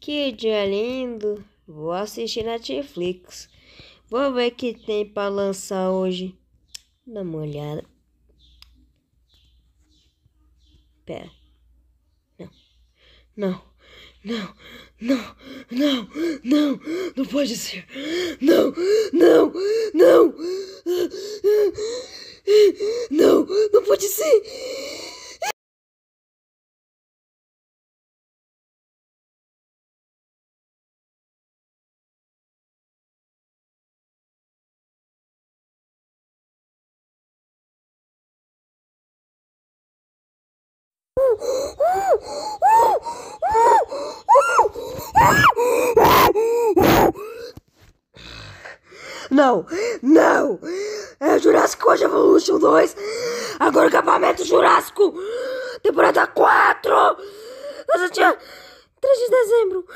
Que dia lindo! Vou assistir Netflix. Vou ver o que tem para lançar hoje. Dá uma olhada. Pera. Não. Não. Não. Não. Não. Não. Não pode ser. Não. Não. Não. Não. Não, não pode ser. Não, não! É Jurassic World Evolution 2, agora o acampamento é Jurássico, temporada 4, dia 3 de dezembro.